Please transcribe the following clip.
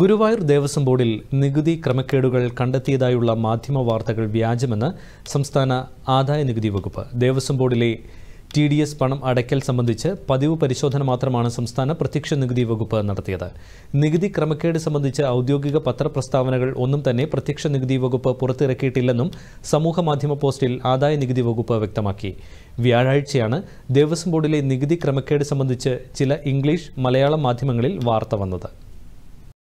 ഗുരുവായൂർ ദേവസ്വം ബോർഡിൽ നികുതി ക്രമക്കേടുകൾ കണ്ടെത്തിയതായുള്ള മാധ്യമ വാർത്തകൾ വ്യാജമെന്ന് സംസ്ഥാന ആദായ നികുതി വകുപ്പ് ദേവസ്വം ബോർഡിലെ ടി ഡി എസ് പണം അടയ്ക്കൽ സംബന്ധിച്ച് പതിവ് പരിശോധന മാത്രമാണ് സംസ്ഥാന പ്രത്യക്ഷ നികുതി വകുപ്പ് നടത്തിയത് നികുതി ക്രമക്കേട് സംബന്ധിച്ച് ഔദ്യോഗിക പത്രപ്രസ്താവനകൾ ഒന്നും തന്നെ പ്രത്യക്ഷ നികുതി വകുപ്പ് പുറത്തിറക്കിയിട്ടില്ലെന്നും സമൂഹമാധ്യമ പോസ്റ്റിൽ ആദായ നികുതി വകുപ്പ് വ്യക്തമാക്കി വ്യാഴാഴ്ചയാണ് ദേവസ്വം ബോർഡിലെ നികുതി ക്രമക്കേട് സംബന്ധിച്ച് ചില ഇംഗ്ലീഷ് മലയാളം മാധ്യമങ്ങളിൽ വാർത്ത വന്നത്